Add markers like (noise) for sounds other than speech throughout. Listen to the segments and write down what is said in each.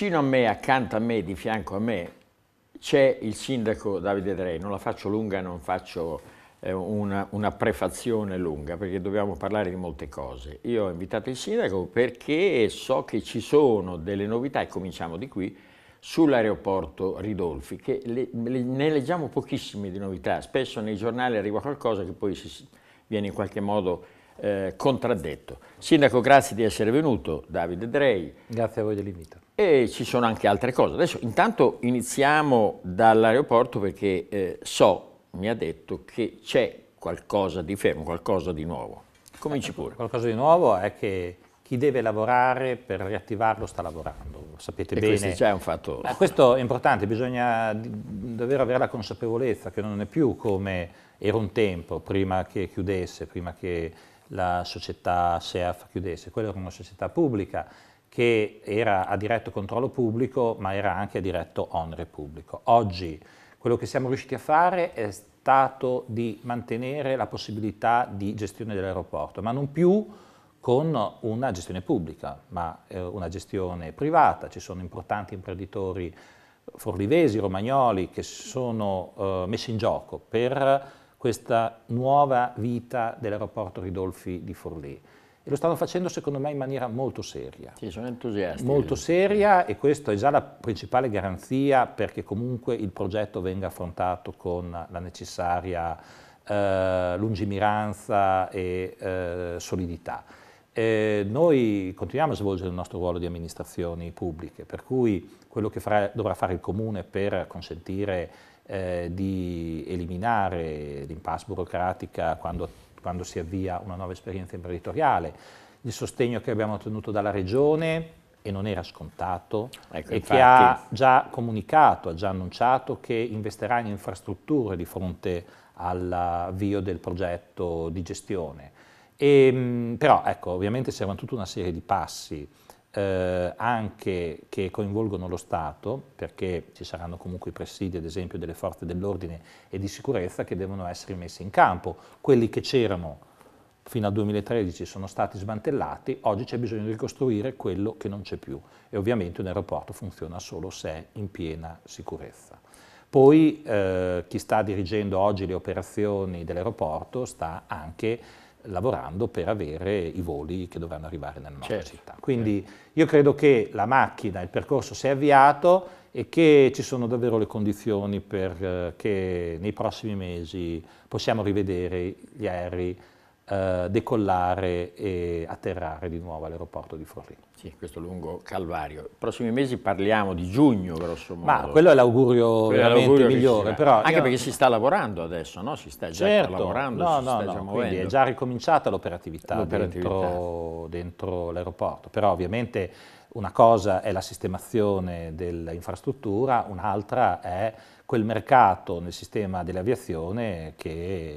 vicino a me, accanto a me, di fianco a me, c'è il sindaco Davide Drey. Non la faccio lunga, non faccio eh, una, una, prefazione lunga, perché dobbiamo parlare di molte cose. Io ho invitato il sindaco perché so che ci sono delle novità, e cominciamo di qui, sull'aeroporto Ridolfi, che le, le, ne leggiamo pochissime di novità. Spesso nei giornali arriva qualcosa che poi si, viene in qualche modo eh, contraddetto. Sindaco, grazie di essere venuto. Davide Drey. Grazie a voi dell'invito. E ci sono anche altre cose. Adesso intanto iniziamo dall'aeroporto perché eh, so, mi ha detto che c'è qualcosa di fermo, qualcosa di nuovo. Cominci pure. Qualcosa di nuovo è che chi deve lavorare per riattivarlo sta lavorando, lo sapete e bene. Questo è già un fatto... Ma questo è importante, bisogna davvero avere la consapevolezza che non è più come era un tempo, prima che chiudesse, prima che la società SEAF chiudesse, quella era una società pubblica che era a diretto controllo pubblico ma era anche a diretto onere pubblico. Oggi quello che siamo riusciti a fare è stato di mantenere la possibilità di gestione dell'aeroporto, ma non più con una gestione pubblica, ma eh, una gestione privata. Ci sono importanti imprenditori forlivesi, romagnoli, che si sono eh, messi in gioco per questa nuova vita dell'aeroporto Ridolfi di Forlì lo stanno facendo secondo me in maniera molto seria. Sì, sono entusiasti. Molto seria e questa è già la principale garanzia perché comunque il progetto venga affrontato con la necessaria eh, lungimiranza e eh, solidità. Eh, noi continuiamo a svolgere il nostro ruolo di amministrazioni pubbliche, per cui quello che farà, dovrà fare il Comune per consentire eh, di eliminare l'impasse burocratica quando quando si avvia una nuova esperienza imprenditoriale, il sostegno che abbiamo ottenuto dalla Regione, e non era scontato, ecco, e infatti... che ha già comunicato, ha già annunciato che investirà in infrastrutture di fronte all'avvio del progetto di gestione. E, ehm, però ecco, ovviamente servono tutta una serie di passi eh, anche che coinvolgono lo Stato, perché ci saranno comunque i presidi, ad esempio, delle forze dell'ordine e di sicurezza che devono essere messi in campo. Quelli che c'erano fino al 2013 sono stati smantellati, oggi c'è bisogno di ricostruire quello che non c'è più e ovviamente un aeroporto funziona solo se è in piena sicurezza. Poi eh, chi sta dirigendo oggi le operazioni dell'aeroporto sta anche lavorando per avere i voli che dovranno arrivare nella nostra certo. città. Quindi io credo che la macchina, il percorso si è avviato e che ci sono davvero le condizioni perché eh, nei prossimi mesi possiamo rivedere gli aerei eh, decollare e atterrare di nuovo all'aeroporto di Forlì. Sì, questo lungo calvario. I prossimi mesi parliamo di giugno, grosso modo. Ma quello è l'augurio veramente migliore. Anche io... perché si sta lavorando adesso, no? Si sta già certo, lavorando, no, si no, sta no, già muovendo. è già ricominciata l'operatività dentro, dentro l'aeroporto. Però ovviamente una cosa è la sistemazione dell'infrastruttura, un'altra è quel mercato nel sistema dell'aviazione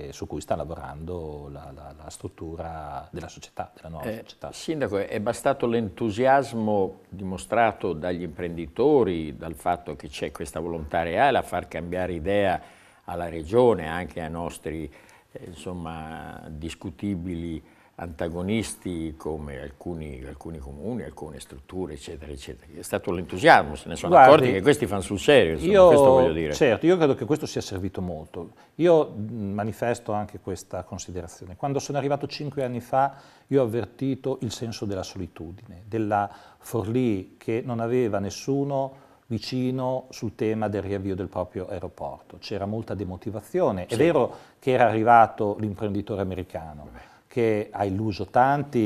su cui sta lavorando la, la, la struttura della società, della nuova eh, società. Sindaco, è bastato l'entusiasmo dimostrato dagli imprenditori, dal fatto che c'è questa volontà reale a far cambiare idea alla regione, anche ai nostri eh, insomma, discutibili antagonisti come alcuni, alcuni, comuni, alcune strutture, eccetera, eccetera. È stato l'entusiasmo, se ne sono Guardi, accorti che questi fanno sul serio, insomma, io, questo voglio dire. Certo, io credo che questo sia servito molto. Io mm, manifesto anche questa considerazione. Quando sono arrivato cinque anni fa, io ho avvertito il senso della solitudine, della Forlì che non aveva nessuno vicino sul tema del riavvio del proprio aeroporto. C'era molta demotivazione. È sì. vero che era arrivato l'imprenditore americano, Vabbè che ha illuso tanti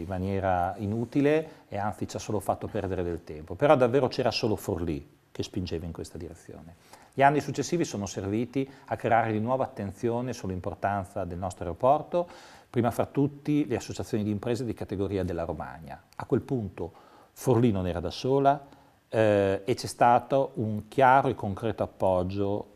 in maniera inutile e anzi ci ha solo fatto perdere del tempo. Però davvero c'era solo Forlì che spingeva in questa direzione. Gli anni successivi sono serviti a creare di nuova attenzione sull'importanza del nostro aeroporto, prima fra tutti le associazioni di imprese di categoria della Romagna. A quel punto Forlì non era da sola eh, e c'è stato un chiaro e concreto appoggio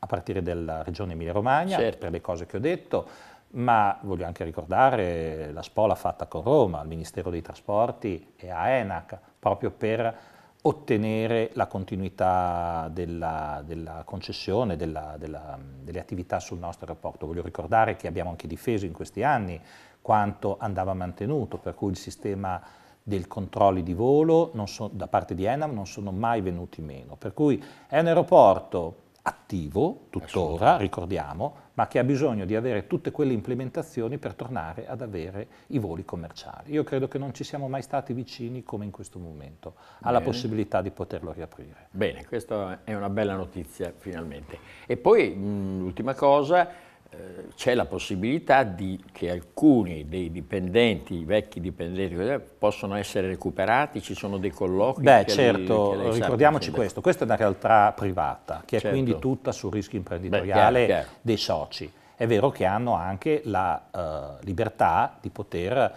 a partire dalla regione Emilia-Romagna, certo. per le cose che ho detto, ma voglio anche ricordare la spola fatta con Roma, al Ministero dei Trasporti e a ENAC, proprio per ottenere la continuità della, della concessione della, della, delle attività sul nostro aeroporto. Voglio ricordare che abbiamo anche difeso in questi anni quanto andava mantenuto, per cui il sistema dei controlli di volo so, da parte di Enam non sono mai venuti meno. Per cui è un aeroporto attivo tuttora, ricordiamo, ma che ha bisogno di avere tutte quelle implementazioni per tornare ad avere i voli commerciali. Io credo che non ci siamo mai stati vicini come in questo momento alla Bene. possibilità di poterlo riaprire. Bene, questa è una bella notizia finalmente. E poi l'ultima cosa, eh, c'è la possibilità di, che alcuni dei dipendenti, i vecchi dipendenti, possono essere recuperati, ci sono dei colloqui? Beh certo, lei, lei ricordiamoci questo, questa è una realtà privata che certo. è quindi certo. tutta sul rischio imprenditoriale Beh, chiaro, chiaro. dei soci. È vero che hanno anche la eh, libertà di poter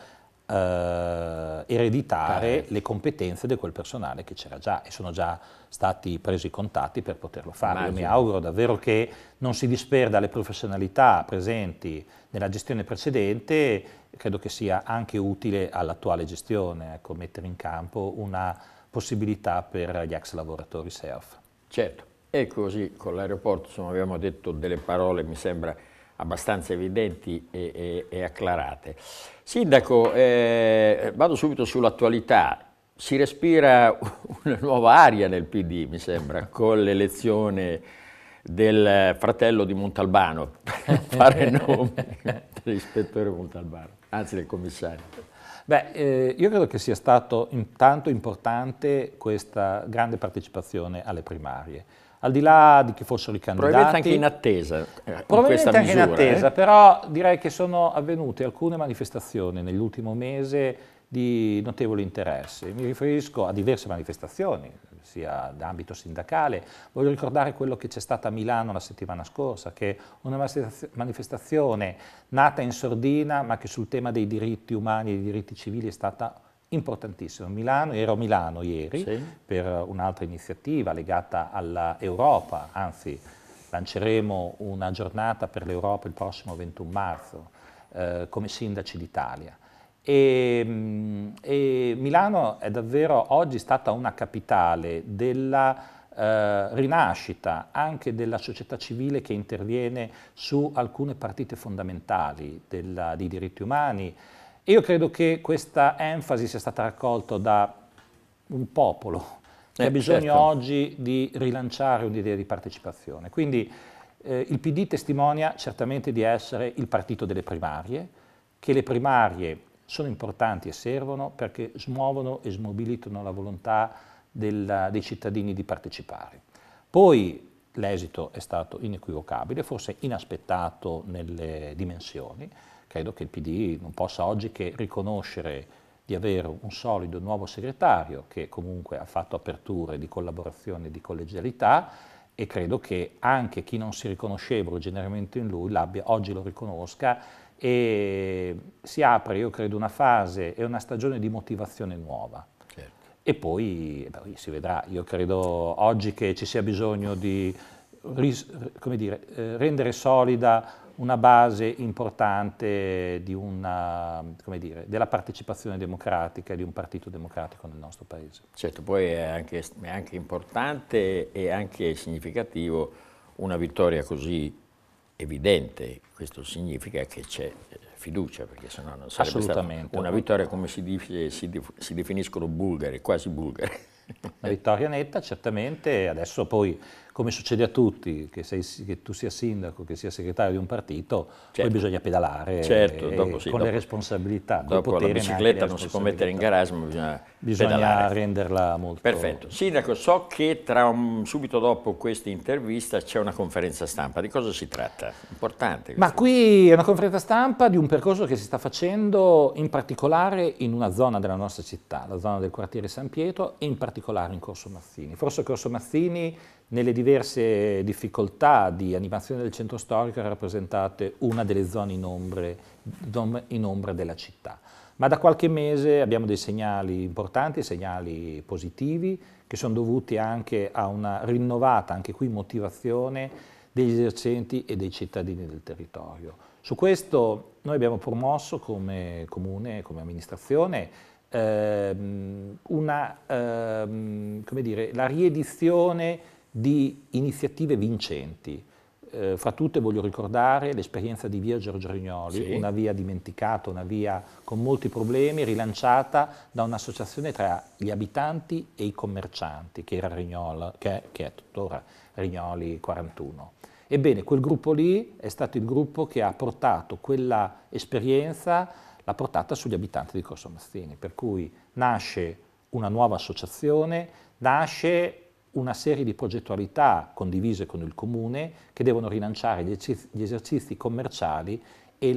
eh, ereditare eh. le competenze di quel personale che c'era già e sono già stati presi i contatti per poterlo fare. Immagino. Io mi auguro davvero che non si disperda le professionalità presenti nella gestione precedente, credo che sia anche utile all'attuale gestione, ecco, mettere in campo una possibilità per gli ex lavoratori SEOF. Certo, e così con l'aeroporto abbiamo detto delle parole, mi sembra, abbastanza evidenti e, e, e acclarate. Sindaco, eh, vado subito sull'attualità. Si respira (laughs) una nuova aria nel PD, mi sembra, con l'elezione del fratello di Montalbano, (laughs) per fare nome dell'ispettore Montalbano, anzi del commissario. Beh, eh, io credo che sia stato intanto importante questa grande partecipazione alle primarie al di là di chi fossero i candidati. Probabilmente anche in attesa. Eh, probabilmente in anche misura, in attesa, eh? però direi che sono avvenute alcune manifestazioni nell'ultimo mese di notevole interesse. Mi riferisco a diverse manifestazioni, sia d'ambito sindacale. Voglio ricordare quello che c'è stato a Milano la settimana scorsa, che è una manifestazione nata in sordina, ma che sul tema dei diritti umani e dei diritti civili è stata importantissimo. Milano, ero a Milano ieri sì. per un'altra iniziativa legata all'Europa, anzi lanceremo una giornata per l'Europa il prossimo 21 marzo eh, come sindaci d'Italia. E, mm, e, Milano è davvero oggi stata una capitale della eh, rinascita anche della società civile che interviene su alcune partite fondamentali della, dei diritti umani, io credo che questa enfasi sia stata raccolta da un popolo che eh, ha bisogno certo. oggi di rilanciare un'idea di partecipazione. Quindi eh, il PD testimonia certamente di essere il partito delle primarie, che le primarie sono importanti e servono perché smuovono e smobilitano la volontà del, dei cittadini di partecipare. Poi l'esito è stato inequivocabile, forse inaspettato nelle dimensioni, credo che il PD non possa oggi che riconoscere di avere un solido nuovo segretario che comunque ha fatto aperture di collaborazione e di collegialità e credo che anche chi non si riconosceva originariamente in lui oggi lo riconosca e si apre, io credo, una fase e una stagione di motivazione nuova. Certo. E poi eh, beh, si vedrà, io credo oggi che ci sia bisogno di dire, eh, rendere solida una base importante una, dire, della partecipazione democratica di un partito democratico nel nostro Paese. Certo, poi è anche, è anche importante e anche significativo una vittoria così evidente, questo significa che c'è eh, fiducia, perché sennò non sarebbe stata una vittoria come si, dice, si, si definiscono bulgari, quasi bulgari. Una vittoria netta, certamente, adesso poi come succede a tutti, che, sei, che, tu sia sindaco, che sia segretario di un partito, certo. poi bisogna pedalare certo, e, dopo sì, con dopo, le responsabilità. Dopo la bicicletta non si può mettere in garage, ma bisogna, bisogna pedalare. renderla molto... Perfetto. Sindaco, so che un, subito dopo questa intervista c'è una conferenza stampa, di cosa si tratta? Importante. Ma qui è una conferenza stampa di un percorso che si sta facendo in particolare in una zona della nostra città, la zona del quartiere San Pietro e in particolare in Corso Mazzini. Forse Corso Mazzini nelle diverse difficoltà di animazione del centro storico rappresentate una delle zone in, ombre, in ombra della città. Ma da qualche mese abbiamo dei segnali importanti, segnali positivi, che sono dovuti anche a una rinnovata, anche qui, motivazione degli esercenti e dei cittadini del territorio. Su questo noi abbiamo promosso come comune, come amministrazione, ehm, una, ehm, come dire, la riedizione di iniziative vincenti. Eh, fra tutte voglio ricordare l'esperienza di via Giorgio Rignoli, sì. una via dimenticata, una via con molti problemi, rilanciata da un'associazione tra gli abitanti e i commercianti, che, era Rignol, che, che è tuttora Rignoli 41. Ebbene, quel gruppo lì è stato il gruppo che ha portato quella esperienza, l'ha portata sugli abitanti di Corso Mastini, per cui nasce una nuova associazione, nasce una serie di progettualità condivise con il Comune che devono rilanciare gli esercizi commerciali e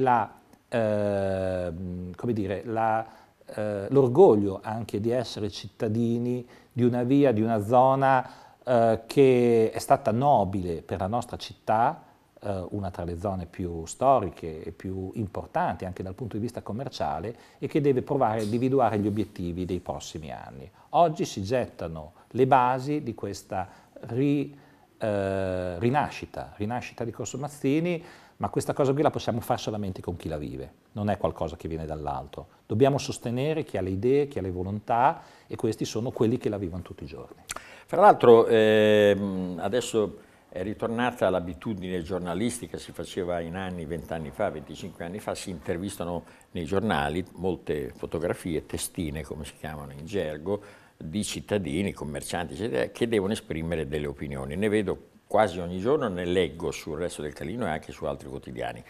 ehm, eh, l'orgoglio eh, eh, anche di essere cittadini di una via, di una zona eh, che è stata nobile per la nostra città, eh, una tra le zone più storiche e più importanti anche dal punto di vista commerciale e che deve provare a individuare gli obiettivi dei prossimi anni. Oggi si gettano le basi di questa ri, eh, rinascita, rinascita di Corso Mazzini, ma questa cosa qui la possiamo fare solamente con chi la vive, non è qualcosa che viene dall'alto. Dobbiamo sostenere chi ha le idee, chi ha le volontà e questi sono quelli che la vivono tutti i giorni. Fra l'altro eh, adesso è ritornata l'abitudine giornalistica, si faceva in anni, vent'anni fa, 25 anni fa, si intervistano nei giornali molte fotografie, testine come si chiamano in gergo, di cittadini, commercianti, eccetera, che devono esprimere delle opinioni. Ne vedo quasi ogni giorno, ne leggo sul resto del Calino e anche su altri quotidiani.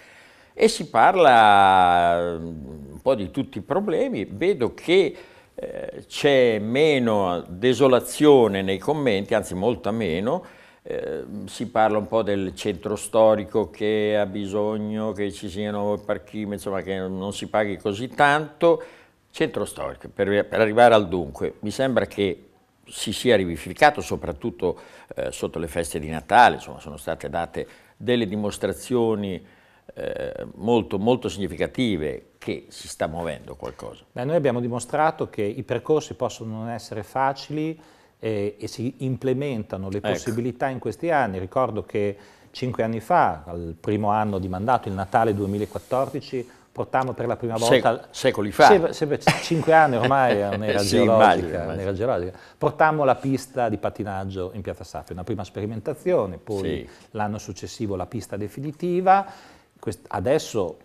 E si parla mm, un po' di tutti i problemi, vedo che eh, c'è meno desolazione nei commenti, anzi molta meno, eh, si parla un po' del centro storico che ha bisogno che ci siano parchimi, insomma che non si paghi così tanto, Centro storico, per, per, arrivare al dunque, mi sembra che si sia rivivificato soprattutto eh, sotto le feste di Natale, insomma sono state date delle dimostrazioni eh, molto, molto significative che si sta muovendo qualcosa. Beh, noi abbiamo dimostrato che i percorsi possono non essere facili eh, e si implementano le ecco. possibilità in questi anni. Ricordo che cinque anni fa, al primo anno di mandato, il Natale 2014, portammo per la prima volta... Se, secoli fa. Sempre, sempre cinque anni ormai, (laughs) era sì, geologica, un geologica, Portammo la pista di pattinaggio in Piazza Saffia, una prima sperimentazione, poi sì. l'anno successivo la pista definitiva. Quest adesso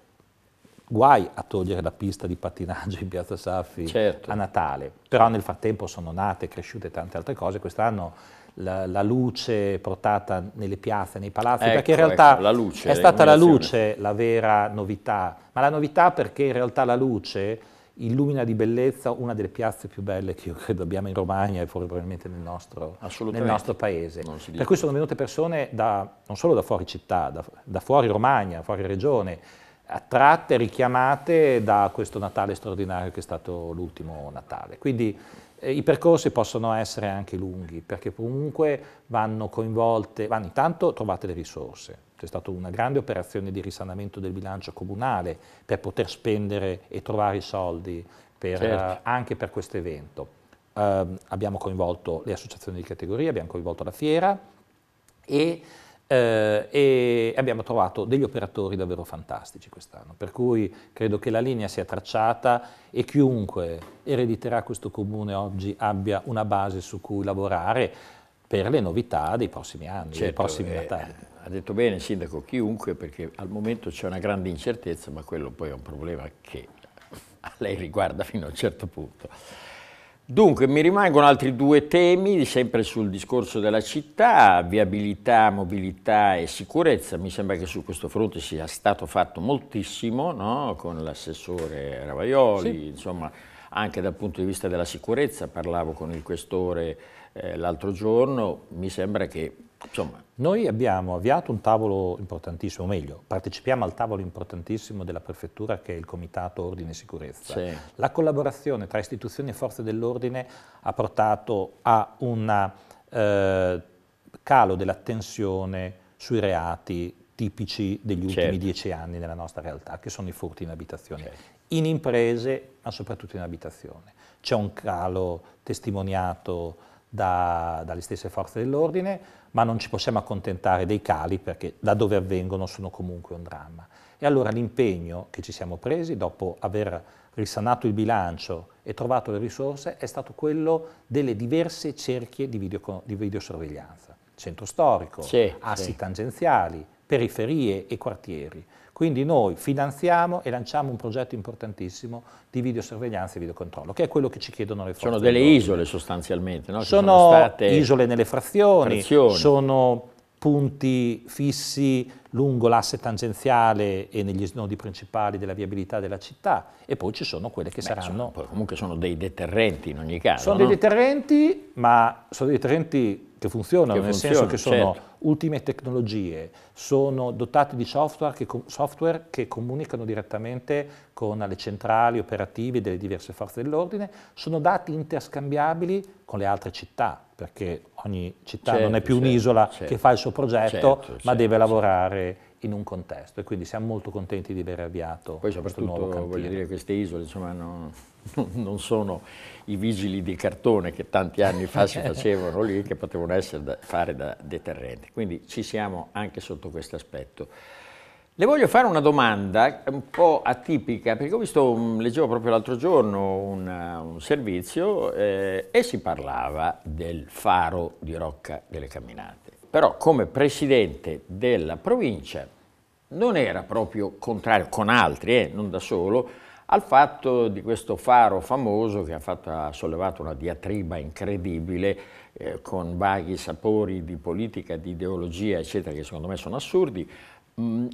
guai a togliere la pista di pattinaggio in Piazza Saffi certo. a Natale, però nel frattempo sono nate e cresciute tante altre cose, quest'anno la, la, luce portata nelle piazze, nei palazzi, ecco, perché in ecco, realtà ecco, luce, è stata la luce la vera novità, ma la novità perché in realtà la luce illumina di bellezza una delle piazze più belle che io credo abbiamo in Romagna e probabilmente nel nostro, nel nostro paese. Per cui sono venute persone da, non solo da fuori città, da, da fuori Romagna, fuori regione, attratte, richiamate da questo Natale straordinario che è stato l'ultimo Natale. Quindi eh, I percorsi possono essere anche lunghi, perché comunque vanno coinvolte, vanno intanto trovate le risorse. C'è stata una grande operazione di risanamento del bilancio comunale per poter spendere e trovare i soldi per, eh, certo. anche per questo evento. Uh, abbiamo coinvolto le associazioni di categoria, abbiamo coinvolto la fiera e eh, e abbiamo trovato degli operatori davvero fantastici quest'anno, per cui credo che la linea sia tracciata e chiunque erediterà questo comune oggi abbia una base su cui lavorare per le novità dei prossimi anni, certo, dei prossimi eh, Natali. Ha detto bene il sindaco, chiunque, perché al momento c'è una grande incertezza, ma quello poi è un problema che a lei riguarda fino a un certo punto. Dunque, mi rimangono altri due temi, sempre sul discorso della città, viabilità, mobilità e sicurezza. Mi sembra che su questo fronte sia stato fatto moltissimo, no? con l'assessore Ravaioli, sì. insomma, anche dal punto di vista della sicurezza, parlavo con il questore eh, l'altro giorno, mi sembra che, insomma, noi abbiamo avviato un tavolo importantissimo, o meglio, partecipiamo al tavolo importantissimo della Prefettura che è il Comitato Ordine e Sicurezza. Sì. La collaborazione tra istituzioni e forze dell'ordine ha portato a un eh, calo tensione sui reati tipici degli ultimi certo. dieci anni nella nostra realtà, che sono i furti in abitazione, certo. in imprese, ma soprattutto in abitazione. C'è un calo testimoniato da, dalle stesse forze dell'ordine, ma non ci possiamo accontentare dei cali perché da dove avvengono sono comunque un dramma. E allora l'impegno che ci siamo presi dopo aver risanato il bilancio e trovato le risorse è stato quello delle diverse cerchie di, video, di videosorveglianza. Centro storico, sì, assi sì. tangenziali, periferie e quartieri. Quindi noi finanziamo e lanciamo un progetto importantissimo di videosorveglianza e videocontrollo, che è quello che ci chiedono le forze. Sono delle isole sostanzialmente, no? Sono, sono isole nelle frazioni, frazioni. sono punti fissi lungo l'asse tangenziale e negli snodi principali della viabilità della città e poi ci sono quelle che Beh, saranno... Sono, comunque sono dei deterrenti in ogni caso. Sono no? dei deterrenti, ma sono dei deterrenti che funzionano, che nel senso che sono certo. ultime tecnologie, sono dotati di software che, software che, comunicano direttamente con le centrali operative delle diverse forze dell'ordine, sono dati interscambiabili con le altre città, perché ogni città certo, non è certo, più certo, un'isola certo, che fa il suo progetto, certo, ma certo, deve lavorare in un contesto e quindi siamo molto contenti di aver avviato Poi questo nuovo cantino. voglio dire, queste isole insomma, non, (laughs) non, sono i vigili di cartone che tanti anni fa si (laughs) facevano lì, che potevano da, fare da deterrente, quindi ci siamo anche sotto questo aspetto. Le voglio fare una domanda un po' atipica, perché ho visto, leggevo proprio l'altro giorno una, un servizio eh, e si parlava del faro di Rocca delle Camminate. Però come presidente della provincia non era proprio contrario, con altri, eh, non da solo, al fatto di questo faro famoso che ha, fatto, ha sollevato una diatriba incredibile eh, con vaghi sapori di politica, di ideologia, eccetera, che secondo me sono assurdi. Mm,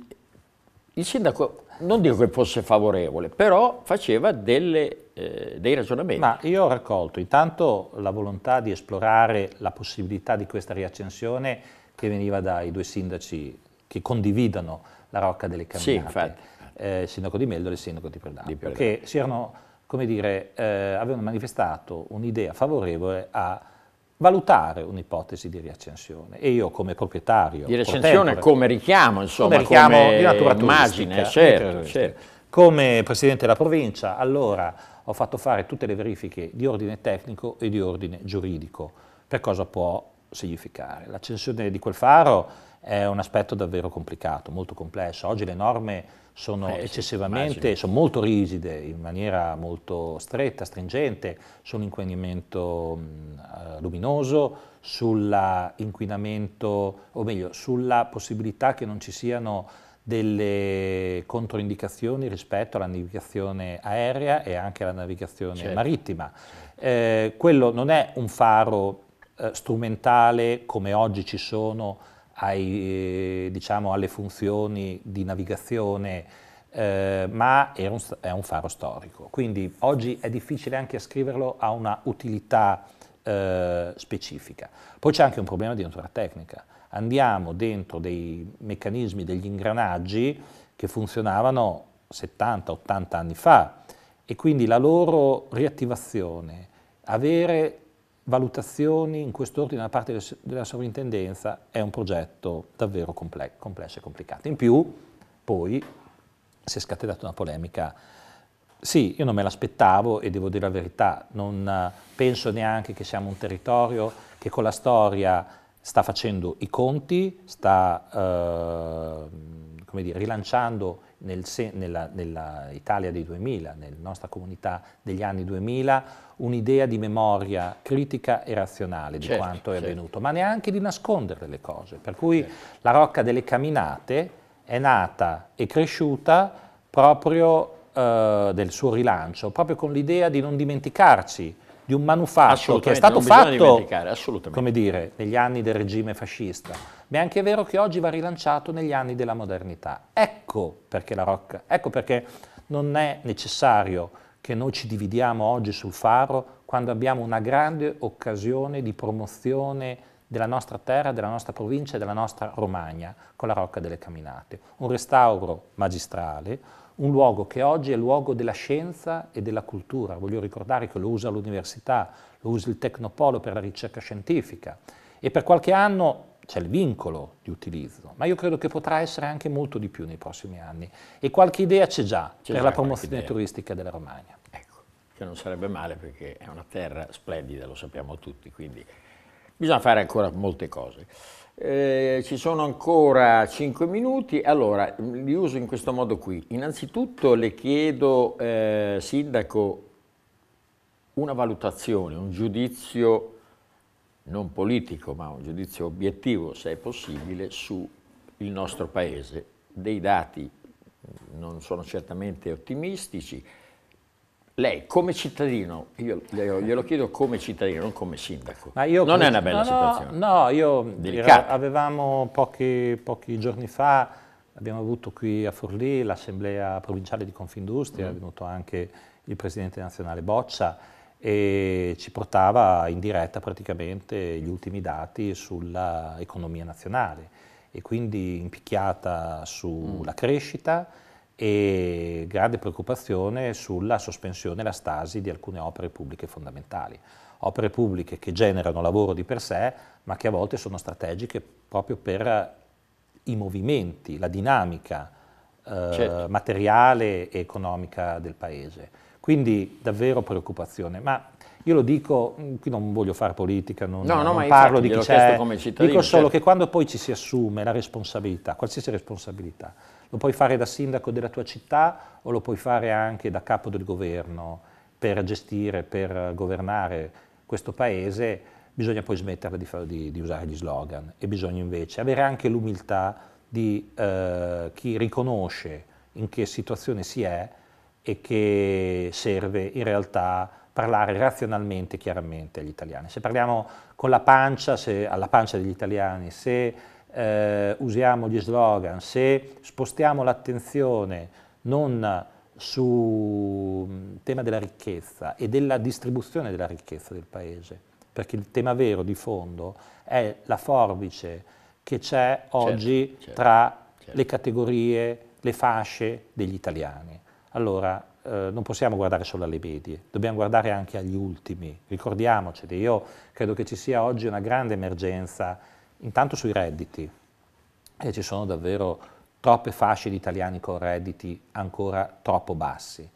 il sindaco, non dico che fosse favorevole, però faceva delle, eh, dei ragionamenti. Ma io ho raccolto intanto la volontà di esplorare la possibilità di questa riaccensione che veniva dai due sindaci che condividano la Rocca delle Camminate, sì, eh, il sindaco di Meldo e il sindaco di Predampio, che si erano, come dire, eh, avevano manifestato un'idea favorevole a valutare un'ipotesi di riaccensione e io come proprietario... Di riaccensione come richiamo, insomma, come, richiamo come di natura immagine, certo, certo. Come presidente della provincia, allora ho fatto fare tutte le verifiche di ordine tecnico e di ordine giuridico per cosa può significare. L'accensione di quel faro è un aspetto davvero complicato, molto complesso. Oggi le norme sono eh, eccessivamente, sì, sono molto rigide, in maniera molto stretta, stringente, sull'inquinamento mm, eh, luminoso, sull'inquinamento, o meglio, sulla possibilità che non ci siano delle controindicazioni rispetto alla navigazione aerea e anche alla navigazione certo. marittima. Eh, quello non è un faro eh, strumentale come oggi ci sono ai, eh, diciamo, alle funzioni di navigazione, eh, ma è un, è un, faro storico. Quindi oggi è difficile anche ascriverlo a una utilità eh, specifica. Poi c'è anche un problema di natura tecnica. Andiamo dentro dei meccanismi, degli ingranaggi che funzionavano 70-80 anni fa e quindi la loro riattivazione, avere valutazioni in quest'ordine da parte della sovrintendenza è un progetto davvero complesso e complicato. In più, poi, si è scatenata una polemica. Sì, io non me l'aspettavo e devo dire la verità, non penso neanche che siamo un territorio che con la storia sta facendo i conti, sta eh, dire, rilanciando nel, nella, nella, Italia dei 2000, nella nostra comunità degli anni 2000, un'idea di memoria critica e razionale di certo, quanto è certo. avvenuto, ma neanche di nascondere le cose. Per cui certo. la Rocca delle Camminate è nata e cresciuta proprio eh, del suo rilancio, proprio con l'idea di non dimenticarci di un manufatto che è stato fatto come dire, negli anni del regime fascista, ma è anche vero che oggi va rilanciato negli anni della modernità. Ecco perché la Rocca, ecco perché non è necessario che noi ci dividiamo oggi sul faro quando abbiamo una grande occasione di promozione della nostra terra, della nostra provincia e della nostra Romagna con la Rocca delle Camminate. Un restauro magistrale, un luogo che oggi è luogo della scienza e della cultura. Voglio ricordare che lo usa l'università, lo usa il Tecnopolo per la ricerca scientifica e per qualche anno c'è il vincolo di utilizzo, ma io credo che potrà essere anche molto di più nei prossimi anni e qualche idea c'è già c'è per già la promozione turistica della Romagna. Ecco, che non sarebbe male perché è una terra splendida, lo sappiamo tutti, quindi bisogna fare ancora molte cose. Eh, ci sono ancora 5 minuti, allora li uso in questo modo qui. Innanzitutto le chiedo, eh, Sindaco, una valutazione, un giudizio non politico, ma un giudizio obiettivo, se è possibile, sul nostro Paese. Dei dati non sono certamente ottimistici, lei come cittadino, io glielo chiedo come cittadino, non come sindaco, non come... è una bella no, situazione. No, io era, avevamo pochi, pochi, giorni fa, abbiamo avuto qui a Forlì l'assemblea provinciale di Confindustria, mm. è venuto anche il presidente nazionale Boccia e ci portava in diretta praticamente gli ultimi dati sull'economia nazionale e quindi impicchiata sulla mm. crescita, e grande preoccupazione sulla sospensione e la stasi di alcune opere pubbliche fondamentali, opere pubbliche che generano lavoro di per sé, ma che a volte sono strategiche proprio per i movimenti, la dinamica eh, certo. materiale e economica del Paese. Quindi davvero preoccupazione, ma io lo dico, mm, qui non voglio fare politica, non, no, no, non parlo di chi c'è, dico solo certo. che quando poi ci si assume la responsabilità, qualsiasi responsabilità, lo puoi fare da sindaco della tua città o lo puoi fare anche da capo del governo per gestire, per governare questo paese, bisogna poi smetterla di, di, di usare gli slogan e bisogna invece avere anche l'umiltà di eh, chi riconosce in che situazione si è e che serve in realtà parlare razionalmente, chiaramente agli italiani. Se parliamo con la pancia, se, alla pancia degli italiani, se eh, usiamo gli slogan, se spostiamo l'attenzione non sul mm, tema della ricchezza e della distribuzione della ricchezza del paese, perché il tema vero di fondo è la forbice che c'è certo, oggi certo, certo, tra certo. le categorie, le fasce degli italiani. Allora, eh, non possiamo guardare solo alle medie, dobbiamo guardare anche agli ultimi. Ricordiamoci, io credo che ci sia oggi una grande emergenza, intanto sui redditi, e ci sono davvero troppe fasce di italiani con redditi ancora troppo bassi.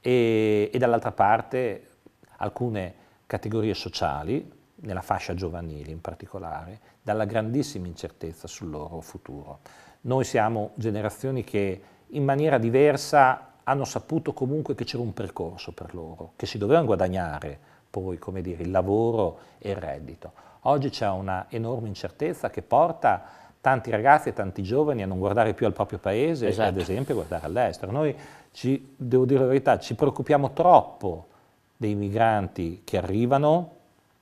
E, e dall'altra parte alcune categorie sociali, nella fascia giovanile in particolare, dalla grandissima incertezza sul loro futuro. Noi siamo generazioni che in maniera diversa hanno saputo comunque che c'era un percorso per loro, che si dovevano guadagnare poi, come dire, il lavoro e il reddito. Oggi c'è una enorme incertezza che porta tanti ragazzi e tanti giovani a non guardare più al proprio paese esatto. ad esempio guardare all'estero. Noi, ci, devo dire la verità, ci preoccupiamo troppo dei migranti che arrivano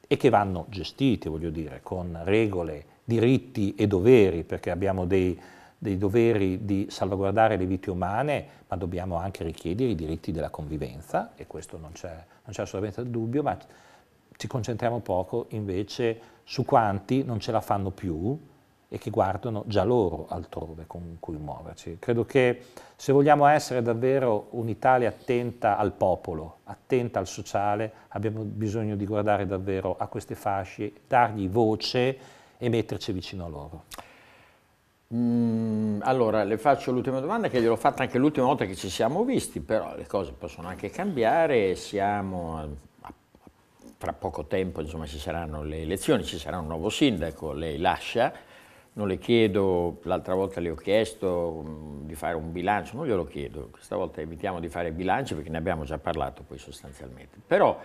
e che vanno gestiti, voglio dire, con regole, diritti e doveri, perché abbiamo dei dei doveri di salvaguardare le vite umane, ma dobbiamo anche richiedere i diritti della convivenza, e questo non c'è, assolutamente dubbio, ma ci concentriamo poco invece su quanti non ce la fanno più e che guardano già loro altrove con cui muoverci. Credo che se vogliamo essere davvero un'Italia attenta al popolo, attenta al sociale, abbiamo bisogno di guardare davvero a queste fasce, dargli voce e metterci vicino a loro. Mm, allora, le faccio l'ultima domanda che gliel'ho fatta anche l'ultima volta che ci siamo visti, però le cose possono anche cambiare, siamo tra poco tempo insomma, ci saranno le elezioni, ci sarà un nuovo sindaco, lei lascia, non le chiedo, l'altra volta le ho chiesto mm, di fare un bilancio, non glielo chiedo, questa volta evitiamo di fare bilanci perché ne abbiamo già parlato poi sostanzialmente, però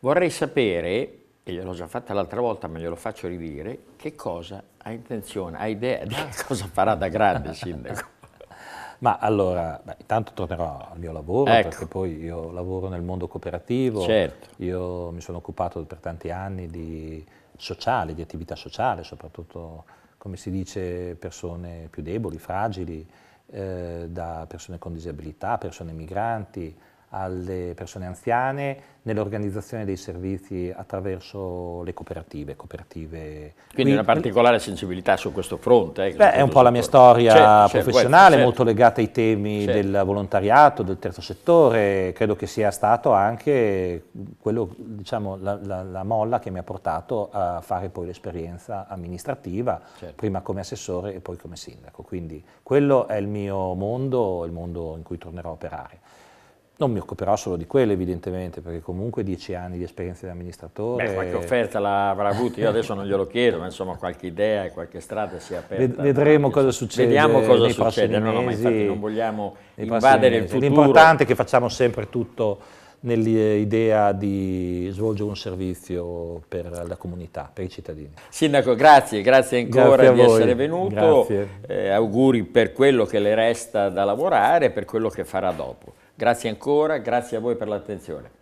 vorrei sapere e gliel'ho già fatta l'altra volta, ma glielo faccio rivedere, che cosa ha intenzione, ha idea di ah. (laughs) cosa farà da grande sindaco? (laughs) ma allora, beh, intanto tornerò al mio lavoro, ecco. perché poi io lavoro nel mondo cooperativo, certo. io mi sono occupato per tanti anni di sociale, di attività sociale, soprattutto, come si dice, persone più deboli, fragili, eh, da persone con disabilità, persone migranti, alle persone anziane, nell'organizzazione dei servizi attraverso le cooperative. cooperative. Quindi, Quindi una particolare sensibilità su questo fronte. Eh, beh, è un po' la mia storia certo, certo professionale, certo. molto legata ai temi certo. del volontariato, del terzo settore, credo che sia stato anche quello, diciamo, la, la, la, molla che mi ha portato a fare poi l'esperienza amministrativa, certo. prima come assessore e poi come sindaco. Quindi quello è il mio mondo, il mondo in cui tornerò a operare. Non mi occuperò solo di quello evidentemente, perché comunque dieci anni di esperienza di amministratore... Beh, qualche offerta l'avrà avuta, io adesso non glielo chiedo, ma insomma qualche idea e qualche strada si è aperta. Vedremo cosa succede Vediamo cosa succede, no, no, ma infatti non vogliamo invadere il futuro. L'importante è che facciamo sempre tutto nell'idea di svolgere un servizio per la comunità, per i cittadini. Sindaco, grazie, grazie ancora grazie di voi. essere venuto, eh, auguri per quello che le resta da lavorare e per quello che farà dopo. Grazie ancora, grazie a voi per l'attenzione.